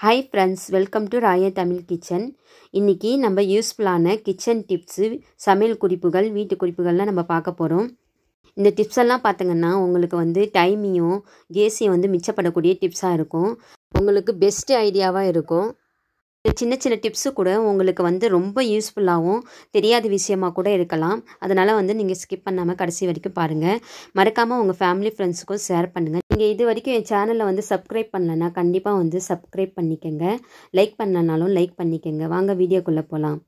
hi friends welcome to Raya Tamil kitchen இன்றைக்கி நம்ம யூஸ்ஃபுல்லான கிச்சன் டிப்ஸு சமையல் குறிப்புகள் வீட்டு குறிப்புகள்லாம் நம்ம பார்க்க போகிறோம் இந்த டிப்ஸ் எல்லாம் பார்த்தீங்கன்னா உங்களுக்கு வந்து டைமையும் கேஸையும் வந்து மிச்சப்படக்கூடிய டிப்ஸாக இருக்கும் உங்களுக்கு பெஸ்ட்டு ஐடியாவாக இருக்கும் சின்ன சின்ன டிப்ஸு கூட உங்களுக்கு வந்து ரொம்ப யூஸ்ஃபுல்லாகவும் தெரியாத விஷயமாக கூட இருக்கலாம் அதனால் வந்து நீங்கள் ஸ்கிப் பண்ணாமல் கடைசி வரைக்கும் பாருங்கள் மறக்காமல் உங்கள் ஃபேமிலி ஃப்ரெண்ட்ஸுக்கும் ஷேர் பண்ணுங்கள் நீங்கள் இது வரைக்கும் என் சேனலில் வந்து சப்ஸ்கிரைப் பண்ணலன்னா கண்டிப்பாக வந்து சப்ஸ்கிரைப் பண்ணிக்கோங்க லைக் பண்ணனாலும் லைக் பண்ணிக்கோங்க வாங்க வீடியோக்குள்ளே போகலாம்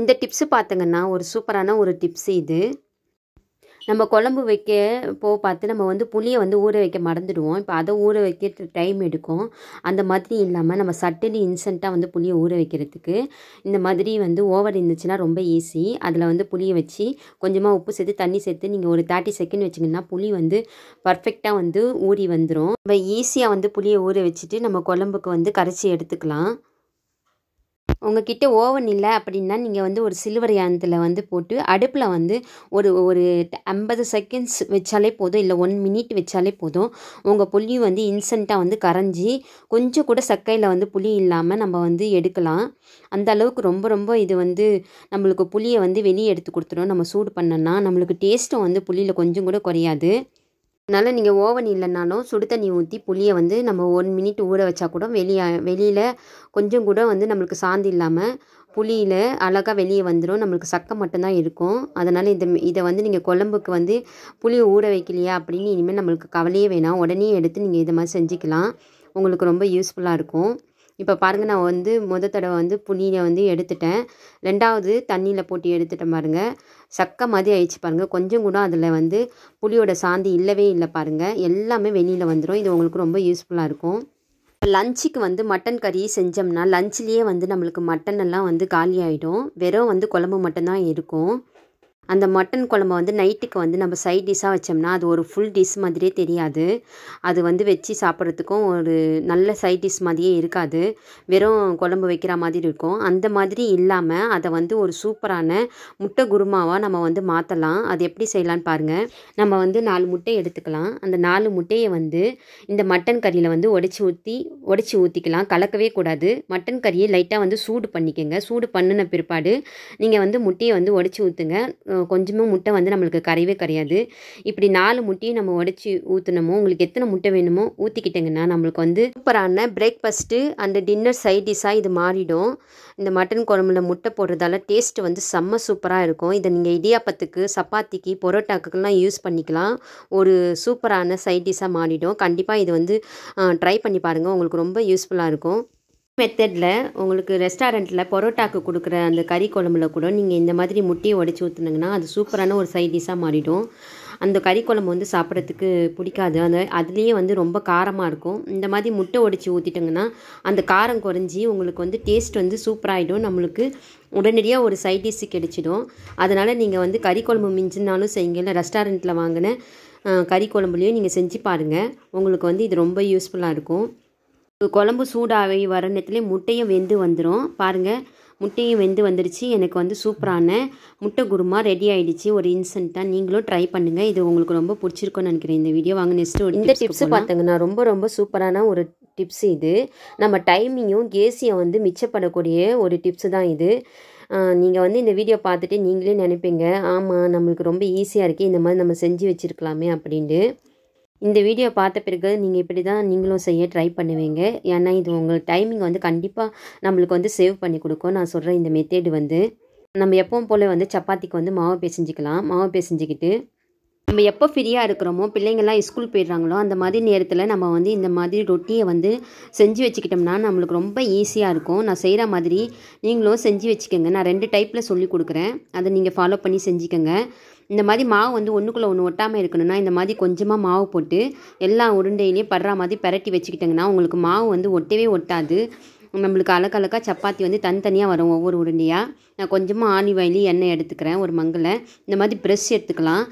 இந்த டிப்ஸு பார்த்தங்கன்னா ஒரு சூப்பரான ஒரு டிப்ஸு இது நம்ம குழம்பு வைக்க போ பார்த்து நம்ம வந்து புளியை வந்து ஊற வைக்க மறந்துடுவோம் இப்போ அதை ஊற வைக்க டைம் எடுக்கும் அந்த மாதிரி இல்லாமல் நம்ம சட்டனி இன்ஸ்டண்ட்டாக வந்து புளியை ஊற வைக்கிறதுக்கு இந்த மாதிரி வந்து ஓவர் இருந்துச்சுன்னா ரொம்ப ஈஸி அதில் வந்து புளியை வச்சு கொஞ்சமாக உப்பு சேர்த்து தண்ணி சேர்த்து நீங்கள் ஒரு தேர்ட்டி செகண்ட் வச்சிங்கன்னா புளி வந்து பர்ஃபெக்டாக வந்து ஊறி வந்துடும் நம்ம ஈஸியாக வந்து புளியை ஊற வச்சுட்டு நம்ம குழம்புக்கு வந்து கரைச்சி எடுத்துக்கலாம் உங்ககிட்ட ஓவன் இல்லை அப்படின்னா நீங்கள் வந்து ஒரு சில்வர் யானத்தில் வந்து போட்டு அடுப்பில் வந்து ஒரு ஒரு ஐம்பது செகண்ட்ஸ் வச்சாலே போதும் இல்லை ஒன் மினிட் வச்சாலே போதும் உங்கள் புளி வந்து இன்ஸ்டண்ட்டாக வந்து கரைஞ்சி கொஞ்சம் கூட சக்கையில் வந்து புளி இல்லாமல் நம்ம வந்து எடுக்கலாம் அந்த அளவுக்கு ரொம்ப ரொம்ப இது வந்து நம்மளுக்கு புளியை வந்து வெளியே எடுத்து கொடுத்துரும் நம்ம சூடு பண்ணோன்னா நம்மளுக்கு டேஸ்ட்டும் வந்து புளியில் கொஞ்சம் கூட குறையாது அதனால் நீங்கள் ஓவன் இல்லைனாலும் சுடு தண்ணி ஊற்றி புளியை வந்து நம்ம ஒன் மினிட் ஊற வச்சா கூட வெளியே வெளியில் கொஞ்சம் கூட வந்து நம்மளுக்கு சாந்தி இல்லாமல் புளியில் அழகாக வெளியே வந்துடும் நம்மளுக்கு சக்கை மட்டும்தான் இருக்கும் அதனால் இந்த இதை வந்து நீங்கள் குழம்புக்கு வந்து புளியை ஊற வைக்கலையா அப்படின்னு இனிமேல் நம்மளுக்கு கவலையே வேணாம் உடனே எடுத்து நீங்கள் இதை மாதிரி செஞ்சுக்கலாம் உங்களுக்கு ரொம்ப யூஸ்ஃபுல்லாக இருக்கும் இப்போ பாருங்கள் நான் வந்து முத தடவை வந்து புளியில் வந்து எடுத்துட்டேன் ரெண்டாவது தண்ணியில் போட்டு எடுத்துட்டேன் பாருங்கள் சக்க மாதிரி ஆயிடுச்சு பாருங்கள் கொஞ்சம் கூட அதில் வந்து புளியோட சாந்தி இல்லவே இல்லை பாருங்கள் எல்லாமே வெளியில் வந்துடும் இது உங்களுக்கு ரொம்ப யூஸ்ஃபுல்லாக இருக்கும் இப்போ லஞ்சுக்கு வந்து மட்டன் கறி செஞ்சோம்னா லஞ்சிலேயே வந்து நம்மளுக்கு மட்டன் எல்லாம் வந்து காலி ஆகிடும் வெறும் வந்து குழம்பு மட்டும்தான் இருக்கும் அந்த மட்டன் குழம்ப வந்து நைட்டுக்கு வந்து நம்ம சைட் டிஷ்ஷாக வச்சோம்னா அது ஒரு ஃபுல் டிஷ் மாதிரியே தெரியாது அது வந்து வச்சு சாப்பிட்றதுக்கும் ஒரு நல்ல சைட் டிஷ் மாதிரியே இருக்காது வெறும் குழம்பு வைக்கிற மாதிரி இருக்கும் அந்த மாதிரி இல்லாமல் அதை வந்து ஒரு சூப்பரான முட்டை குருமாவாக நம்ம வந்து மாற்றலாம் அது எப்படி செய்யலான்னு பாருங்கள் நம்ம வந்து நாலு முட்டை எடுத்துக்கலாம் அந்த நாலு முட்டையை வந்து இந்த மட்டன் கறியில் வந்து உடச்சி ஊற்றி உடச்சி ஊற்றிக்கலாம் கலக்கவே கூடாது மட்டன் கறியை லைட்டாக வந்து சூடு பண்ணிக்கோங்க சூடு பண்ணின பிற்பாடு நீங்கள் வந்து முட்டையை வந்து உடச்சி ஊற்றுங்க கொஞ்சமாக முட்டை வந்து நம்மளுக்கு கரையவே கரையாது இப்படி நாலு முட்டையும் நம்ம உடச்சி ஊற்றினோமோ உங்களுக்கு எத்தனை முட்டை வேணுமோ ஊற்றிக்கிட்டேங்கண்ணா நம்மளுக்கு வந்து சூப்பரான பிரேக்ஃபாஸ்ட்டு அந்த டின்னர் சைட் டிஷ்ஷாக இது மாறிடும் இந்த மட்டன் குழம்புல முட்டை போடுறதால டேஸ்ட்டு வந்து செம்ம சூப்பராக இருக்கும் இதை நீங்கள் இடியாப்பத்துக்கு சப்பாத்திக்கு பொரோட்டாக்குலாம் யூஸ் பண்ணிக்கலாம் ஒரு சூப்பரான சைட் டிஷ்ஷாக மாறிடும் கண்டிப்பாக இது வந்து ட்ரை பண்ணி பாருங்கள் உங்களுக்கு ரொம்ப யூஸ்ஃபுல்லாக இருக்கும் மெத்தடில் உங்களுக்கு ரெஸ்டாரண்ட்டில் பரோட்டாக்கு கொடுக்குற அந்த கறி குழம்புல கூட நீங்கள் இந்த மாதிரி முட்டையை உடச்சி ஊற்றுனிங்கன்னா அது சூப்பரான ஒரு சைட் டிஷ்ஷாக மாறிடும் அந்த கறி குழம்பு வந்து சாப்பிட்றதுக்கு பிடிக்காது அந்த அதுலேயே வந்து ரொம்ப காரமாக இருக்கும் இந்த மாதிரி முட்டை உடச்சி ஊற்றிட்டிங்கன்னா அந்த காரம் குறைஞ்சி உங்களுக்கு வந்து டேஸ்ட் வந்து சூப்பராகிடும் நம்மளுக்கு உடனடியாக ஒரு சைட் டிஷ்ஷு கிடைச்சிடும் அதனால் நீங்கள் வந்து கறி குழம்பு மிஞ்சினாலும் செய்யுங்க இல்லை ரெஸ்டாரண்ட்டில் வாங்கின கறி குழம்புலையும் நீங்கள் செஞ்சு பாருங்கள் உங்களுக்கு வந்து இது ரொம்ப யூஸ்ஃபுல்லாக இருக்கும் குழம்பு சூடாகி வர நேரத்துலேயே முட்டையும் வெந்து வந்துடும் பாருங்கள் முட்டையும் வெந்து வந்துடுச்சு எனக்கு வந்து சூப்பரான முட்டை குருமா ரெடி ஆகிடுச்சு ஒரு இன்சென்ட்டாக நீங்களும் ட்ரை பண்ணுங்கள் இது உங்களுக்கு ரொம்ப பிடிச்சிருக்கும்னு நினைக்கிறேன் இந்த வீடியோ வாங்க நெக்ஸ்ட் இந்த டிப்ஸ் பார்த்தீங்கன்னா ரொம்ப ரொம்ப சூப்பரான ஒரு டிப்ஸ் இது நம்ம டைமிங்கும் கேஸியும் வந்து மிச்சப்படக்கூடிய ஒரு டிப்ஸு தான் இது நீங்கள் வந்து இந்த வீடியோ பார்த்துட்டு நீங்களே நினைப்பீங்க ஆமாம் நம்மளுக்கு ரொம்ப ஈஸியாக இருக்குது இந்த மாதிரி நம்ம செஞ்சு வச்சுருக்கலாமே அப்படின்ட்டு இந்த வீடியோ பார்த்த பிறகு நீங்கள் இப்படி தான் நீங்களும் செய்ய ட்ரை பண்ணுவீங்க ஏன்னா இது உங்கள் டைமிங் வந்து கண்டிப்பாக நம்மளுக்கு வந்து சேவ் பண்ணி கொடுக்கும் நான் சொல்கிற இந்த மெத்தேடு வந்து நம்ம எப்பவும் போல் வந்து சப்பாத்திக்கு வந்து மாவு பேசிஞ்சிக்கலாம் மாவு பேசிஞ்சிக்கிட்டு நம்ம எப்போ ஃப்ரீயாக இருக்கிறோமோ பிள்ளைங்கள்லாம் ஸ்கூல் போயிடுறாங்களோ அந்த மாதிரி நேரத்தில் நம்ம வந்து இந்த மாதிரி ரொட்டியை வந்து செஞ்சு வச்சுக்கிட்டோம்னா நம்மளுக்கு ரொம்ப ஈஸியாக இருக்கும் நான் செய்கிற மாதிரி நீங்களும் செஞ்சு வச்சுக்கோங்க நான் ரெண்டு டைப்பில் சொல்லி கொடுக்குறேன் அதை நீங்கள் ஃபாலோ பண்ணி செஞ்சுக்கோங்க இந்த மாதிரி மாவு வந்து ஒன்றுக்குள்ளே ஒன்று ஒட்டாமல் இருக்கணும்னா இந்த மாதிரி கொஞ்சமாக மாவு போட்டு எல்லா உருண்டையிலையும் படுற மாதிரி பரட்டி வச்சுக்கிட்டிங்கன்னா உங்களுக்கு மாவு வந்து ஒட்டவே ஒட்டாது நம்மளுக்கு அலக்கலக்காக சப்பாத்தி வந்து தனித்தனியாக வரும் ஒவ்வொரு உருண்டையாக நான் கொஞ்சமாக ஆலிவ் ஆயிலி எண்ணெய் எடுத்துக்கிறேன் ஒரு மங்கில் இந்த மாதிரி ப்ரெஷ் எடுத்துக்கலாம்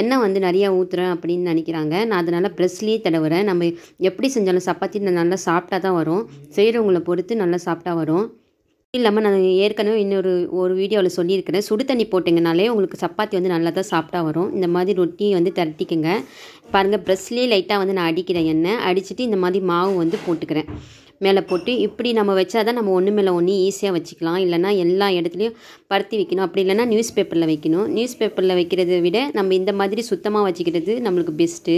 எண்ணெய் வந்து நிறையா ஊற்றுறேன் அப்படின்னு நினைக்கிறாங்க நான் அதனால் ப்ரெஷ்லேயே தடவுறேன் நம்ம எப்படி செஞ்சாலும் சப்பாத்தி நல்லா சாப்பிட்டா தான் வரும் செய்கிறவங்களை பொறுத்து நல்லா சாப்பிட்டா வரும் இல்லாமல் நான் ஏற்கனவே இன்னொரு ஒரு வீடியோவில் சொல்லியிருக்கிறேன் சுடு தண்ணி போட்டிங்கனாலே உங்களுக்கு சப்பாத்தி வந்து நல்லா தான் சாப்பிட்டா வரும் இந்த மாதிரி ரொட்டியை வந்து திரட்டிக்கங்க பாருங்கள் ப்ரெஷ்லேயே லைட்டாக வந்து நான் அடிக்கிறேன் எண்ணெய் அடிச்சுட்டு இந்த மாதிரி மாவு வந்து போட்டுக்கிறேன் மேலே போட்டு இப்படி நம்ம வச்சா தான் நம்ம ஒன்று மேலே ஒன்று ஈஸியாக வச்சுக்கலாம் இல்லைனா எல்லா இடத்துலையும் பருத்தி வைக்கணும் அப்படி இல்லைனா நியூஸ் பேப்பரில் வைக்கணும் நியூஸ் பேப்பரில் வைக்கிறத விட நம்ம இந்த மாதிரி சுத்தமாக வச்சுக்கிறது நம்மளுக்கு பெஸ்ட்டு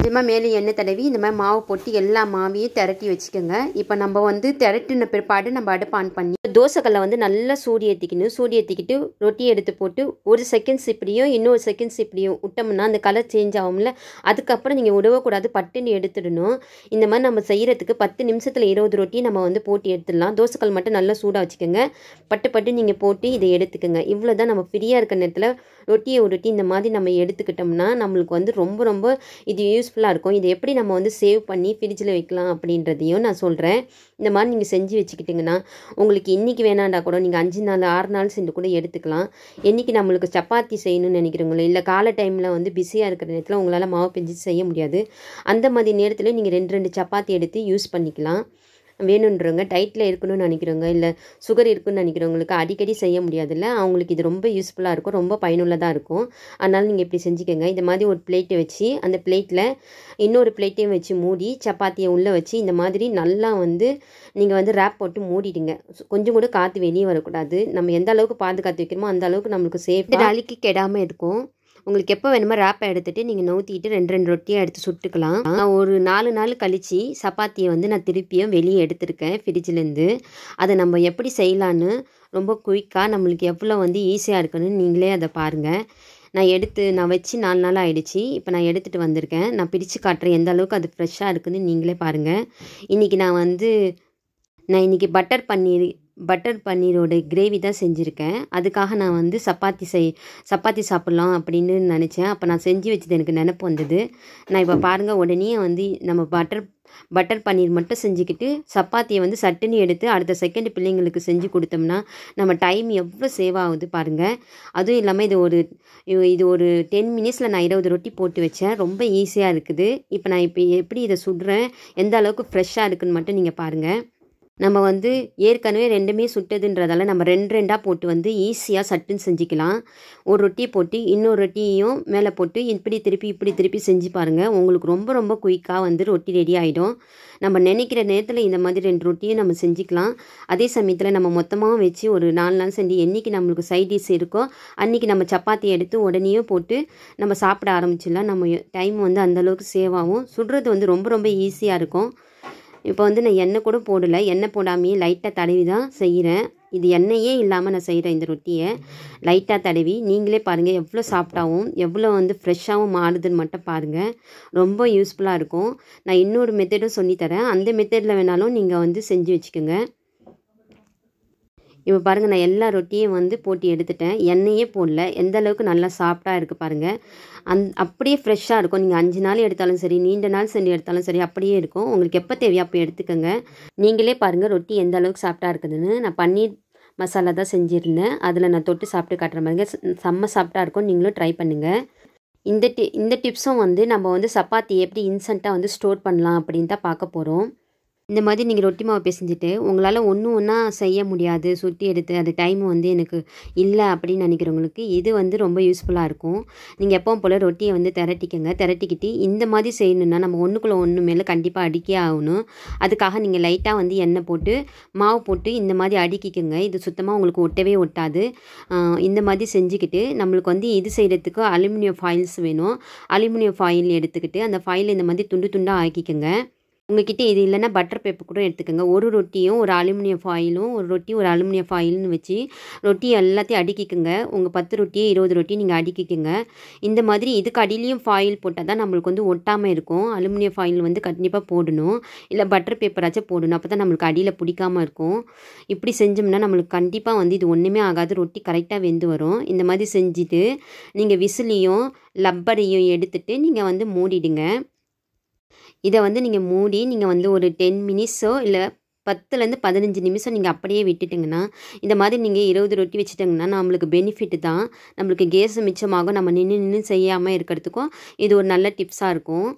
இது மாதிரி மேலே எண்ணெய் தடவி இந்த மாதிரி மாவு போட்டு எல்லா மாவையும் திரட்டி வச்சுக்கோங்க இப்போ நம்ம வந்து திரட்டின பிற்பாடு நம்ம அடுப்பு ஆன் பண்ணி தோசைக்கல்லை வந்து நல்லா சூடி ஏற்றிக்கணும் சூடி ஏற்றிக்கிட்டு ரொட்டியை எடுத்து போட்டு ஒரு செகண்ட்ஸ் இப்படியும் இன்னொரு செகண்ட்ஸ் இப்படியும் விட்டோம்னா அந்த கலர் சேஞ்ச் ஆகும்ல அதுக்கப்புறம் நீங்கள் விடவக்கூடாது பட்டுன்னு எடுத்துடணும் இந்த மாதிரி நம்ம செய்கிறதுக்கு பத்து நிமிஷத்தில் இருபது ரொட்டி நம்ம வந்து போட்டு எடுத்துடலாம் தோசைக்கல் மட்டும் நல்லா சூடாக வச்சுக்கோங்க பட்டு பட்டு நீங்கள் போட்டு இதை எடுத்துக்கோங்க இவ்வளோ தான் நம்ம ஃப்ரீயாக இருக்கிற நேரத்தில் ரொட்டியை உருட்டி இந்த மாதிரி நம்ம எடுத்துக்கிட்டோம்னா நம்மளுக்கு வந்து ரொம்ப ரொம்ப இது யூஸ்ஃபுல்லாக இருக்கும் இதை எப்படி நம்ம வந்து சேவ் பண்ணி ஃப்ரிட்ஜில் வைக்கலாம் அப்படின்றதையும் நான் சொல்கிறேன் இந்த மாதிரி நீங்கள் செஞ்சு வச்சுக்கிட்டிங்கன்னா உங்களுக்கு இன்றைக்கி வேணாண்டா கூட நீங்கள் அஞ்சு நாள் ஆறு நாள் சென்று கூட எடுத்துக்கலாம் என்றைக்கு நம்மளுக்கு சப்பாத்தி செய்யணும்னு நினைக்கிறவங்களோ இல்லை காலை டைமில் வந்து பிஸியாக இருக்கிற நேரத்தில் உங்களால் மாவு பெஞ்சு செய்ய முடியாது அந்த மாதிரி நேரத்தில் நீங்கள் ரெண்டு ரெண்டு சப்பாத்தி எடுத்து யூஸ் பண்ணிக்கலாம் வேணுன்றவங்க டைட்டில் இருக்கணும்னு நினைக்கிறவங்க இல்லை சுகர் இருக்குன்னு நினைக்கிறவங்களுக்கு அடிக்கடி செய்ய முடியாதுல்ல அவங்களுக்கு இது ரொம்ப யூஸ்ஃபுல்லாக இருக்கும் ரொம்ப பயனுள்ளதாக இருக்கும் அதனால் நீங்கள் இப்படி செஞ்சுக்கோங்க இந்த மாதிரி ஒரு பிளேட்டை வச்சு அந்த பிளேட்டில் இன்னொரு பிளேட்டையும் வச்சு மூடி சப்பாத்தியை உள்ளே வச்சு இந்த மாதிரி நல்லா வந்து நீங்கள் வந்து ரேப் போட்டு மூடிடுங்க கொஞ்சம் கூட காற்று வெளியே வரக்கூடாது நம்ம எந்த அளவுக்கு பாதுகாத்து வைக்கிறோமோ அந்த அளவுக்கு நம்மளுக்கு சேஃப் வேலைக்கு கெடாமல் இருக்கும் உங்களுக்கு எப்போ வேணுமோ ரேப்பை எடுத்துகிட்டு நீங்கள் நோத்திட்டு ரெண்டு ரெண்டு ரொட்டியாக எடுத்து சுட்டுக்கலாம் நான் ஒரு நாலு நாள் கழித்து சப்பாத்தியை வந்து நான் திருப்பியும் வெளியே எடுத்திருக்கேன் ஃப்ரிட்ஜ்லேருந்து அதை நம்ம எப்படி செய்யலான்னு ரொம்ப குயிக்காக நம்மளுக்கு எவ்வளோ வந்து ஈஸியாக இருக்கணும்னு நீங்களே அதை பாருங்கள் நான் எடுத்து நான் வச்சு நாலு நாள் ஆகிடுச்சி இப்போ நான் எடுத்துகிட்டு வந்திருக்கேன் நான் பிரித்து காட்டுறேன் எந்த அளவுக்கு அது ஃப்ரெஷ்ஷாக இருக்குதுன்னு நீங்களே பாருங்கள் இன்றைக்கி நான் வந்து நான் இன்றைக்கி பட்டர் பன்னீர் பட்டர் பன்னீரோட கிரேவி தான் செஞ்சுருக்கேன் அதுக்காக நான் வந்து சப்பாத்தி செய் சப்பாத்தி சாப்பிட்லாம் அப்படின்னு நினச்சேன் அப்போ நான் செஞ்சு வச்சது எனக்கு நினப்பு வந்தது நான் இப்போ பாருங்கள் உடனே வந்து நம்ம பட்டர் பட்டர் பன்னீர் மட்டும் செஞ்சுக்கிட்டு சப்பாத்தியை வந்து சட்டுன்னு எடுத்து அடுத்த செகண்ட் பிள்ளைங்களுக்கு செஞ்சு கொடுத்தோம்னா நம்ம டைம் எவ்வளோ சேவ் ஆகுது பாருங்கள் அதுவும் இல்லாமல் இது ஒரு இது ஒரு டென் மினிட்ஸில் நான் இருபது ரொட்டி போட்டு வச்சேன் ரொம்ப ஈஸியாக இருக்குது இப்போ நான் இப்போ எப்படி இதை சுடுறேன் எந்த அளவுக்கு ஃப்ரெஷ்ஷாக இருக்குதுன்னு மட்டும் நீங்கள் பாருங்கள் நம்ம வந்து ஏற்கனவே ரெண்டுமே சுட்டதுன்றதால நம்ம ரெண்டு ரெண்டாக போட்டு வந்து ஈஸியாக சட்டுன்னு செஞ்சுக்கலாம் ஒரு ரொட்டி போட்டு இன்னொரு ரொட்டியையும் மேலே போட்டு இப்படி திருப்பி இப்படி திருப்பி செஞ்சு பாருங்கள் உங்களுக்கு ரொம்ப ரொம்ப குயிக்காக வந்து ரொட்டி ரெடி ஆகிடும் நம்ம நினைக்கிற நேரத்தில் இந்த மாதிரி ரெண்டு ரொட்டியும் நம்ம செஞ்சுக்கலாம் அதே சமயத்தில் நம்ம மொத்தமாக வச்சு ஒரு நாலு நாள் செஞ்சு என்றைக்கு நம்மளுக்கு சைட் டிஷ் இருக்கோ அன்றைக்கி நம்ம சப்பாத்தி எடுத்து உடனே போட்டு நம்ம சாப்பிட ஆரம்பிச்சிடலாம் நம்ம டைம் வந்து அந்தளவுக்கு சேவ் ஆகும் சுடுறது வந்து ரொம்ப ரொம்ப ஈஸியாக இருக்கும் இப்போ வந்து நான் எண்ணெய் கூட போடலை எண்ணெய் போடாமையே லைட்டாக தடவி தான் செய்கிறேன் இது எண்ணெயே இல்லாமல் நான் செய்கிறேன் இந்த ரொட்டியை லைட்டாக தடவி நீங்களே பாருங்கள் எவ்வளோ சாஃப்டாகவும் எவ்வளோ வந்து ஃப்ரெஷ்ஷாகவும் மாறுதுன்னு மட்டும் பாருங்கள் ரொம்ப யூஸ்ஃபுல்லாக இருக்கும் நான் இன்னொரு மெத்தடும் சொல்லித்தரேன் அந்த மெத்தடில் வேணாலும் நீங்கள் வந்து செஞ்சு வச்சுக்கோங்க இப்போ பாருங்கள் நான் எல்லா ரொட்டியும் வந்து போட்டி எடுத்துட்டேன் எண்ணெயே போடல எந்த அளவுக்கு நல்லா சாஃப்டாக இருக்குது பாருங்கள் அந் அப்படியே ஃப்ரெஷ்ஷாக இருக்கும் நீங்கள் அஞ்சு நாள் எடுத்தாலும் சரி நீண்ட நாள் செஞ்சு எடுத்தாலும் சரி அப்படியே இருக்கும் உங்களுக்கு எப்போ தேவையோ அப்போ எடுத்துக்கோங்க நீங்களே பாருங்கள் ரொட்டி எந்த அளவுக்கு சாஃப்டாக இருக்குதுன்னு நான் பன்னீர் மசாலா தான் செஞ்சுருந்தேன் அதில் நான் தொட்டு சாப்பிட்டு காட்டுற மாதிரி செம்ம சாஃப்டாக இருக்கும் நீங்களும் ட்ரை பண்ணுங்கள் இந்த டி இந்த டிப்ஸும் வந்து நம்ம வந்து சப்பாத்தி எப்படி இன்ஸ்டண்ட்டாக வந்து ஸ்டோர் பண்ணலாம் அப்படின்னு தான் பார்க்க போகிறோம் இந்த மாதிரி நீங்கள் ரொட்டி மாவு பிசைஞ்சிட்டு உங்களால் ஒன்றும் ஒன்றா செய்ய முடியாது சுட்டி எடுத்து அது டைம் வந்து எனக்கு இல்லை அப்படின்னு நினைக்கிறவங்களுக்கு இது வந்து ரொம்ப யூஸ்ஃபுல்லாக இருக்கும் நீங்கள் எப்போவும் போல் ரொட்டியை வந்து திரட்டிக்கங்க திரட்டிக்கிட்டு இந்த மாதிரி செய்யணுன்னா நம்ம ஒன்றுக்குள்ளே ஒன்று மேலே கண்டிப்பாக அடிக்கே ஆகணும் அதுக்காக நீங்கள் லைட்டாக வந்து எண்ணெய் போட்டு மாவு போட்டு இந்த மாதிரி அடுக்கிக்கங்க இது சுத்தமாக உங்களுக்கு ஒட்டவே ஒட்டாது இந்த மாதிரி செஞ்சுக்கிட்டு நம்மளுக்கு வந்து இது செய்கிறதுக்கு அலுமினியம் ஃபாயில்ஸ் வேணும் அலுமினியம் ஃபாயில் எடுத்துக்கிட்டு அந்த ஃபாயில் இந்த மாதிரி துண்டு துண்டாக ஆக்கிக்கங்க உங்ககிட்ட இது இல்லைன்னா பட்டர் பேப்பர் கூட எடுத்துக்கோங்க ஒரு ரொட்டியும் ஒரு அலுமினியம் ஃபாயிலும் ஒரு ரொட்டி ஒரு அலுமினியம் ஃபாயில்னு வச்சு ரொட்டி எல்லாத்தையும் அடுக்கிக்கோங்க உங்கள் பத்து ரொட்டியே இருபது ரொட்டி நீங்கள் அடுக்கிக்கோங்க இந்த மாதிரி இதுக்கு அடியிலையும் ஃபாயில் போட்டால் தான் நம்மளுக்கு வந்து ஒட்டாமல் இருக்கும் அலுமினியம் ஃபாயில் வந்து கண்டிப்பாக போடணும் இல்லை பட்டர் பேப்பராச்சும் போடணும் அப்போ தான் நம்மளுக்கு அடியில் பிடிக்காமல் இருக்கும் இப்படி செஞ்சோம்னா நம்மளுக்கு கண்டிப்பாக வந்து இது ஒன்றுமே ஆகாது ரொட்டி கரெக்டாக வெந்து வரும் இந்த மாதிரி செஞ்சுட்டு நீங்கள் விசிலையும் லப்பரையும் எடுத்துகிட்டு நீங்கள் வந்து மூடிடுங்க இதை வந்து நீங்கள் மூடி நீங்கள் வந்து ஒரு டென் மினிட்ஸோ இல்லை பத்துலேருந்து பதினஞ்சு நிமிஷம் நீங்கள் அப்படியே விட்டுட்டிங்கன்னா இந்த மாதிரி நீங்கள் இருபது ரொட்டி வச்சுட்டிங்கன்னா நம்மளுக்கு பெனிஃபிட் தான் நம்மளுக்கு கேஸ் மிச்சமாகும் நம்ம நின்று நின்று செய்யாமல் இருக்கிறதுக்கும் இது ஒரு நல்ல டிப்ஸாக இருக்கும்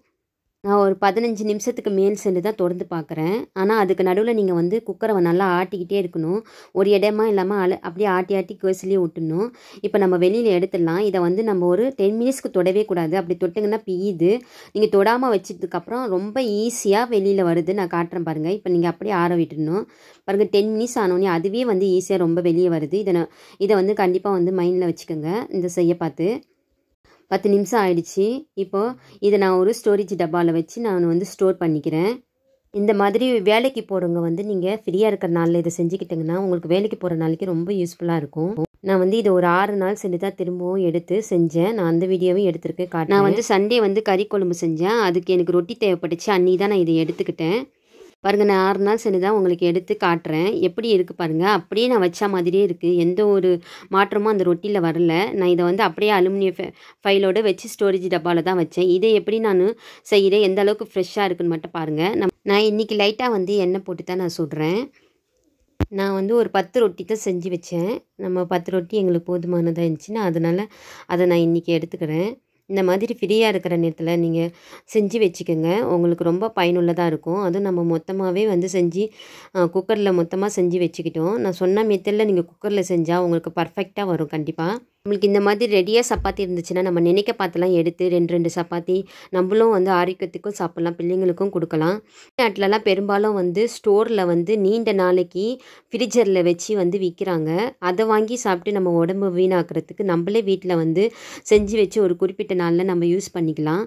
நான் ஒரு பதினஞ்சு நிமிஷத்துக்கு மேல் சென்று தான் தொடர்ந்து பார்க்குறேன் ஆனால் அதுக்கு நடுவில் நீங்கள் வந்து குக்கரை நல்லா ஆட்டிக்கிட்டே இருக்கணும் ஒரு இடமா இல்லாமல் அழ அப்படியே ஆட்டி ஆட்டி கொசிலே விட்டுணும் இப்போ நம்ம வெளியில் எடுத்துடலாம் இதை வந்து நம்ம ஒரு டென் மினிட்ஸ்க்கு தொடவே கூடாது அப்படி தொட்டுங்கன்னா பியுது நீங்கள் தொடாமல் வச்சதுக்கப்புறம் ரொம்ப ஈஸியாக வெளியில் வருது நான் காட்டுறேன் பாருங்கள் இப்போ நீங்கள் அப்படியே ஆற விட்டுடணும் பாருங்கள் டென் மினிட்ஸ் ஆனோடனே அதுவே வந்து ஈஸியாக ரொம்ப வெளியே வருது இதை இதை வந்து கண்டிப்பாக வந்து மைண்டில் வச்சுக்கோங்க இந்த செய்ய பார்த்து பத்து நிமிஷம் ஆயிடுச்சு இப்போது இதை நான் ஒரு ஸ்டோரேஜ் டப்பாவில் வச்சு நான் வந்து ஸ்டோர் பண்ணிக்கிறேன் இந்த மாதிரி வேலைக்கு போகிறவங்க வந்து நீங்கள் ஃப்ரீயாக இருக்கிற நாளில் இதை செஞ்சுக்கிட்டிங்கன்னா உங்களுக்கு வேலைக்கு போகிற நாளைக்கு ரொம்ப யூஸ்ஃபுல்லாக இருக்கும் நான் வந்து இதை ஒரு ஆறு நாள் சென்று தான் திரும்பவும் எடுத்து செஞ்சேன் நான் அந்த வீடியோவும் எடுத்துருக்கேன் நான் வந்து சண்டே வந்து கறி குழம்பு செஞ்சேன் அதுக்கு எனக்கு ரொட்டி தேவைப்பட்டுச்சு அன்னி தான் நான் இதை எடுத்துக்கிட்டேன் பாருங்கள் நான் ஆறு நாள் சரி தான் உங்களுக்கு எடுத்து காட்டுறேன் எப்படி இருக்குது பாருங்கள் அப்படியே நான் வச்ச மாதிரியே இருக்குது எந்த ஒரு மாற்றமும் அந்த ரொட்டியில் வரல நான் இதை வந்து அப்படியே அலுமினிய ஃபைலோடு வச்சு ஸ்டோரேஜ் டப்பாவில் தான் வச்சேன் இதை எப்படி நான் செய்கிறேன் எந்த அளவுக்கு ஃப்ரெஷ்ஷாக இருக்குன்னு மட்டும் பாருங்கள் நம் நான் இன்றைக்கி லைட்டாக வந்து எண்ணெய் போட்டு தான் நான் சொல்கிறேன் நான் வந்து ஒரு பத்து ரொட்டி தான் செஞ்சு வச்சேன் நம்ம பத்து ரொட்டி எங்களுக்கு போதுமானதாக இருந்துச்சு நான் அதனால் அதை நான் இன்றைக்கி எடுத்துக்கிறேன் இந்த மாதிரி ஃப்ரீயாக இருக்கிற நேரத்தில் நீங்கள் செஞ்சு வச்சுக்கோங்க உங்களுக்கு ரொம்ப பயனுள்ளதாக இருக்கும் அதுவும் நம்ம மொத்தமாகவே வந்து செஞ்சு குக்கரில் மொத்தமாக செஞ்சு வச்சுக்கிட்டோம் நான் சொன்ன மெத்தடில் நீங்கள் குக்கரில் செஞ்சால் உங்களுக்கு பர்ஃபெக்டாக வரும் கண்டிப்பாக நம்மளுக்கு இந்த மாதிரி ரெடியாக சப்பாத்தி இருந்துச்சுன்னா நம்ம நினைக்க பார்த்துலாம் எடுத்து ரெண்டு ரெண்டு சப்பாத்தி நம்மளும் வந்து ஆரோக்கியத்துக்கும் சாப்பிட்லாம் பிள்ளைங்களுக்கும் கொடுக்கலாம் நாட்டிலலாம் பெரும்பாலும் வந்து ஸ்டோரில் வந்து நீண்ட நாளைக்கு ஃப்ரிட்ஜரில் வச்சு வந்து விற்கிறாங்க அதை வாங்கி சாப்பிட்டு நம்ம உடம்பு வீணாக்கிறதுக்கு நம்மளே வீட்டில் வந்து செஞ்சு வச்சு ஒரு குறிப்பிட்ட நாளில் நம்ம யூஸ் பண்ணிக்கலாம்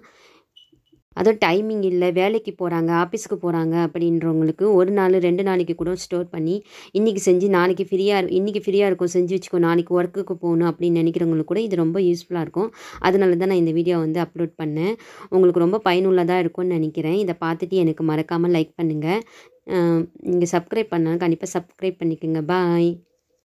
அதுவும் டைமிங் இல்லை வேலைக்கு போகிறாங்க ஆஃபீஸுக்கு போகிறாங்க அப்படின்றவங்களுக்கு ஒரு நாள் ரெண்டு நாளைக்கு கூட ஸ்டோர் பண்ணி இன்றைக்கி செஞ்சு நாளைக்கு ஃப்ரீயாக இன்றைக்கி ஃப்ரீயாக இருக்கும் செஞ்சு வச்சுக்கோ நாளைக்கு ஒர்க்குக்கு போகணும் அப்படின்னு நினைக்கிறவங்களுக்கு கூட இது ரொம்ப யூஸ்ஃபுல்லாக இருக்கும் அதனால தான் நான் இந்த வீடியோ வந்து அப்லோட் பண்ணேன் உங்களுக்கு ரொம்ப பயனுள்ளதாக இருக்கும்னு நினைக்கிறேன் இதை பார்த்துட்டு எனக்கு மறக்காமல் லைக் பண்ணுங்கள் நீங்கள் சப்ஸ்கிரைப் பண்ணாலும் கண்டிப்பாக சப்ஸ்கிரைப் பண்ணிக்கோங்க பாய்